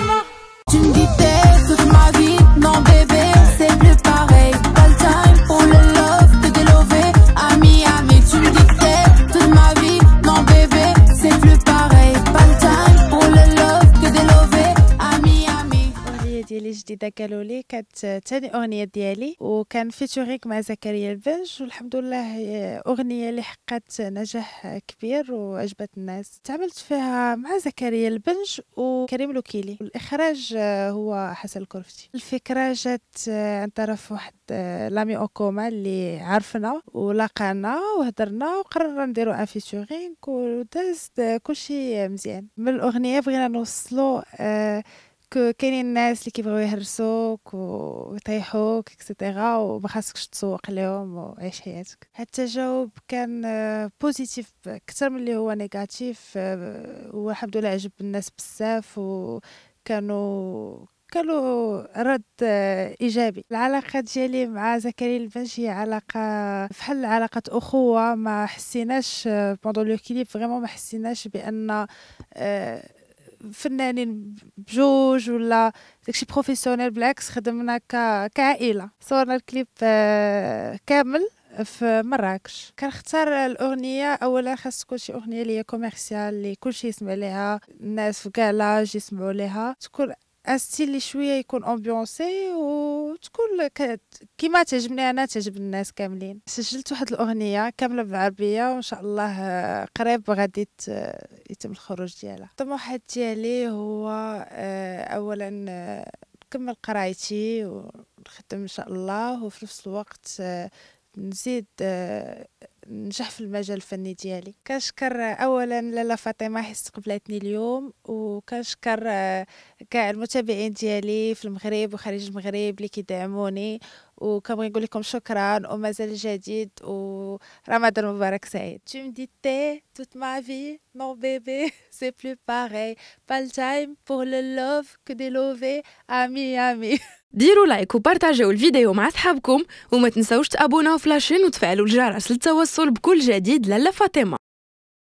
Viva ديالي الجديده قالوا لي كانت ثاني اغنيه ديالي وكان فيتوريك مع زكريا البنج والحمد لله آه، اغنيه اللي حققت نجاح كبير وعجبت الناس تعاملت فيها مع زكريا البنج وكريم لوكيلي والاخراج آه، هو حسن الكرفتي الفكره جات آه، عن طرف واحد لامي اوكوما اللي عرفنا ولاقانا وهدرنا وقررنا نديرو ان فيتورينغ وداز كلشي مزيان من الاغنيه بغينا نوصلو كاينين الناس اللي كيبغيو يهرسوك ويطيحوك اكسيتيرا وما خاصكش تسوق لهم وعيش حياتك هاد التجاوب كان بوزيتيف اكثر من اللي هو نيجاتيف والحمد لله عجب الناس بزاف وكانوا كانوا رد ايجابي العلاقه ديالي مع زكريا البنجي علاقه فحال علاقه اخوه ما حسيناش بوندو لو كليب فريمون ما حسيناش بان آه، فنانين بجوج ولا داكشي بروفيسيونيل بالعكس خدمنا ك... كعائله صورنا الكليب آه، كامل في مراكش كنختار الاغنيه اولا خاص تكون شي اغنيه اللي هي كوميرسيال اللي كلشي يسمع ليها الناس في كاع لاج يسمعوا ليها تكون ان ستيل اللي شويه يكون امبيونسي وتكون كيما تعجبني انا تعجب الناس كاملين سجلت واحد الاغنيه كامله بالعربيه وان شاء الله آه، قريب غادي آه، يتم الخروج ديالها الطموحات ديالي هو آه، اولا نكمل قرايتي ونخدم ان شاء الله وفي نفس الوقت نزيد نجح في المجال الفني ديالي كنشكر اولا لاله فاطمه حيت استقبلتني اليوم وكنشكر كاع المتابعين ديالي في المغرب وخارج المغرب اللي كيدعموني وكنبغي نقول لكم شكرا ومازال جديد و ou Ramadan Mubarak Saïd. Tu me dis t'es toute ma vie, mon bébé, c'est plus pareil. time pour le love que des lovés, amis, amis. ديروا لايك وبارتاجيو الفيديو مع صحابكم وما تنساوش تابوناو في لاشين وتفعلوا الجرس للتوصل بكل جديد لالا فاطمه